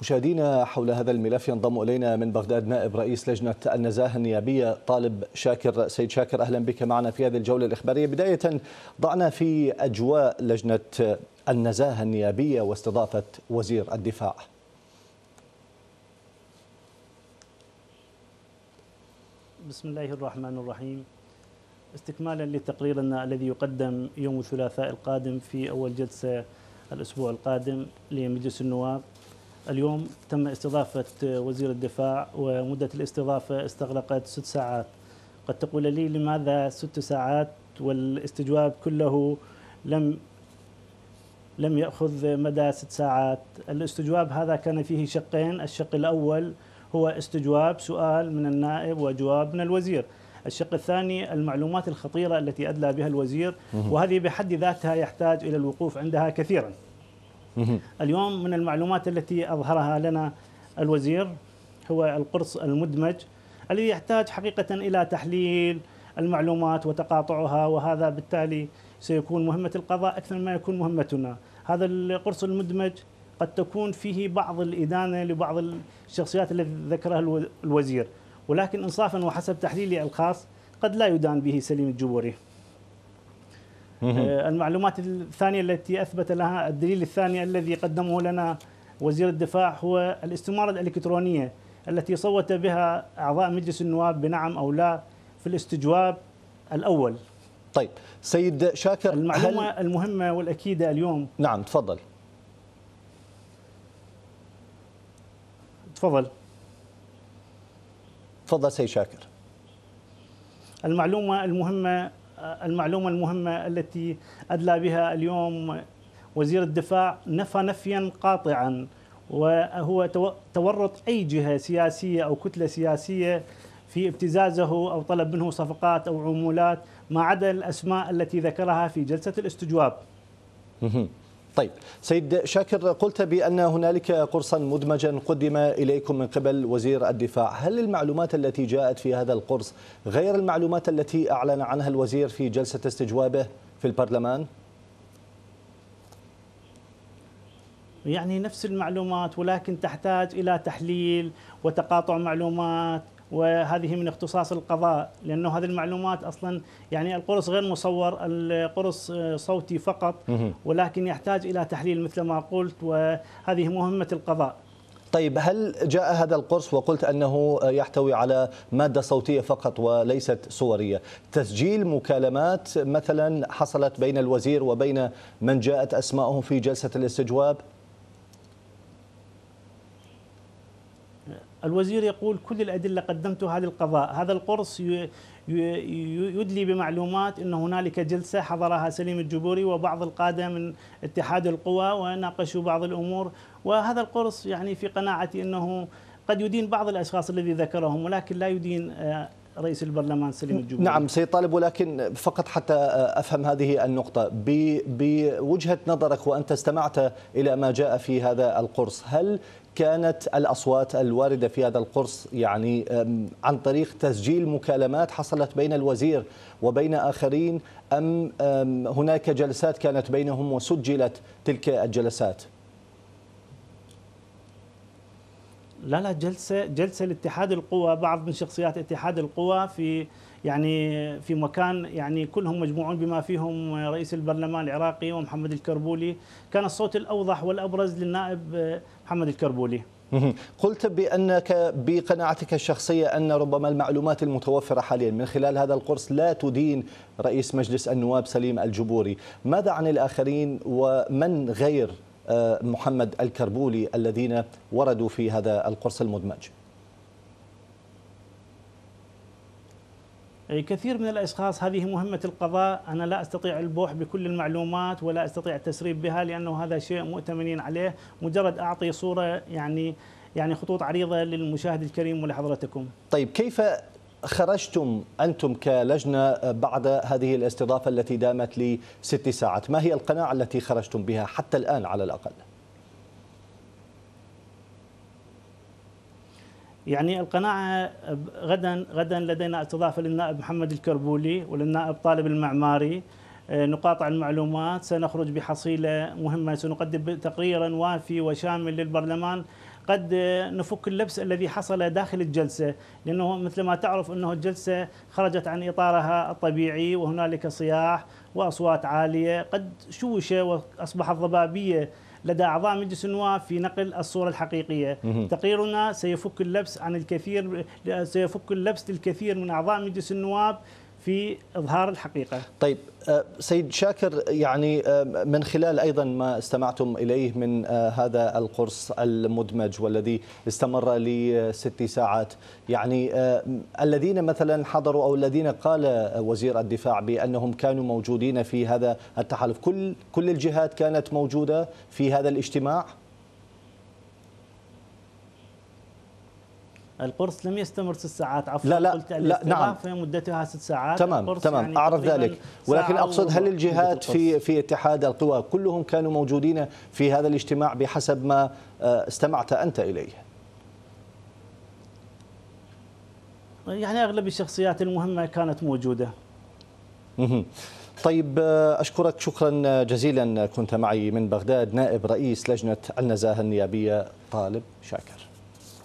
مشاهدينا حول هذا الملف ينضم الينا من بغداد نائب رئيس لجنه النزاهه النيابيه طالب شاكر سيد شاكر اهلا بك معنا في هذه الجوله الاخباريه بدايه ضعنا في اجواء لجنه النزاهه النيابيه واستضافه وزير الدفاع بسم الله الرحمن الرحيم استكمالا لتقريرنا الذي يقدم يوم الثلاثاء القادم في اول جلسه الاسبوع القادم لمجلس النواب اليوم تم استضافة وزير الدفاع ومدة الاستضافة استغرقت ست ساعات قد تقول لي لماذا ست ساعات والاستجواب كله لم لم يأخذ مدى ست ساعات الاستجواب هذا كان فيه شقين الشق الأول هو استجواب سؤال من النائب وجواب من الوزير الشق الثاني المعلومات الخطيرة التي أدلى بها الوزير وهذه بحد ذاتها يحتاج إلى الوقوف عندها كثيراً اليوم من المعلومات التي أظهرها لنا الوزير هو القرص المدمج الذي يحتاج حقيقة إلى تحليل المعلومات وتقاطعها وهذا بالتالي سيكون مهمة القضاء أكثر ما يكون مهمتنا هذا القرص المدمج قد تكون فيه بعض الإدانة لبعض الشخصيات التي ذكرها الوزير ولكن إنصافا وحسب تحليلي الخاص قد لا يدان به سليم الجبوري آه، المعلومات الثانية التي أثبت لها الدليل الثاني الذي قدمه لنا وزير الدفاع هو الاستمارة الإلكترونية التي صوت بها أعضاء مجلس النواب بنعم أو لا في الاستجواب الأول طيب سيد شاكر المعلومة هل... المهمة والأكيدة اليوم نعم تفضل تفضل تفضل سيد شاكر المعلومة المهمة المعلومة المهمة التي أدلى بها اليوم وزير الدفاع نفى نفيا قاطعا وهو تورط أي جهة سياسية أو كتلة سياسية في ابتزازه أو طلب منه صفقات أو عمولات ما عدا الأسماء التي ذكرها في جلسة الاستجواب طيب سيد شاكر قلت بأن هنالك قرصا مدمجا قدم إليكم من قبل وزير الدفاع هل المعلومات التي جاءت في هذا القرص غير المعلومات التي أعلن عنها الوزير في جلسة استجوابه في البرلمان؟ يعني نفس المعلومات ولكن تحتاج إلى تحليل وتقاطع معلومات وهذه من اختصاص القضاء لانه هذه المعلومات اصلا يعني القرص غير مصور القرص صوتي فقط ولكن يحتاج الى تحليل مثل ما قلت وهذه مهمه القضاء. طيب هل جاء هذا القرص وقلت انه يحتوي على ماده صوتيه فقط وليست صوريه، تسجيل مكالمات مثلا حصلت بين الوزير وبين من جاءت اسمائهم في جلسه الاستجواب؟ الوزير يقول كل الأدلة قدمتها للقضاء هذا القرص يدلي بمعلومات أن هنالك جلسة حضرها سليم الجبوري وبعض القادة من اتحاد القوى وناقشوا بعض الأمور وهذا القرص يعني في قناعتي أنه قد يدين بعض الأشخاص الذي ذكرهم ولكن لا يدين آه، رئيس البرلمان سليم الجمهوري نعم سيد طالب ولكن فقط حتى أفهم هذه النقطة بوجهة نظرك وأنت استمعت إلى ما جاء في هذا القرص هل كانت الأصوات الواردة في هذا القرص يعني عن طريق تسجيل مكالمات حصلت بين الوزير وبين آخرين أم هناك جلسات كانت بينهم وسجلت تلك الجلسات؟ لا لا جلسه جلسه لاتحاد القوى بعض من شخصيات اتحاد القوى في يعني في مكان يعني كلهم مجموعون بما فيهم رئيس البرلمان العراقي ومحمد الكربولي كان الصوت الاوضح والابرز للنائب محمد الكربولي قلت بانك بقناعتك الشخصيه ان ربما المعلومات المتوفره حاليا من خلال هذا القرص لا تدين رئيس مجلس النواب سليم الجبوري، ماذا عن الاخرين ومن غير آه، محمد الكربولي الذين وردوا في هذا القرص المدمج كثير من الاشخاص هذه مهمه القضاء انا لا استطيع البوح بكل المعلومات ولا استطيع التسريب بها لانه هذا شيء مؤتمنين عليه مجرد اعطي صوره يعني يعني خطوط عريضه للمشاهد الكريم ولحضرتكم طيب كيف خرجتم أنتم كلجنة بعد هذه الاستضافة التي دامت لست ساعات ما هي القناعة التي خرجتم بها حتى الآن على الأقل؟ يعني القناعة غدا غدا لدينا استضافة للنائب محمد الكربولي وللنائب طالب المعماري آه، نقاطع المعلومات سنخرج بحصيلة مهمة سنقدم تقريرا وافي وشامل للبرلمان قد نفك اللبس الذي حصل داخل الجلسة لأنه مثل ما تعرف أنه الجلسة خرجت عن إطارها الطبيعي وهنالك صياح وأصوات عالية قد شوش وأصبحت ضبابية لدى أعضاء مجلس النواب في نقل الصورة الحقيقية تقريرنا سيفك اللبس عن الكثير سيفك اللبس للكثير من أعضاء مجلس النواب في إظهار الحقيقة طيب آه، سيد شاكر يعني آه، من خلال أيضا ما استمعتم إليه من آه، هذا القرص المدمج والذي استمر لست ساعات يعني الذين مثلا حضروا أو الذين قال وزير الدفاع بأنهم كانوا موجودين في هذا التحالف كل, كل الجهات كانت موجودة في هذا الاجتماع؟ القرص لم يستمر ست ساعات عفوا لا لا قلت لا نعم في مدتها ست ساعات تمام تمام يعني اعرف ذلك ولكن اقصد هل الجهات في في اتحاد القوى كلهم كانوا موجودين في هذا الاجتماع بحسب ما آه، استمعت انت اليه؟ يعني اغلب الشخصيات المهمه كانت موجوده. طيب آه، أشكرك شكرا جزيلا كنت معي من بغداد نائب رئيس لجنة النزاهة النيابية طالب شاكر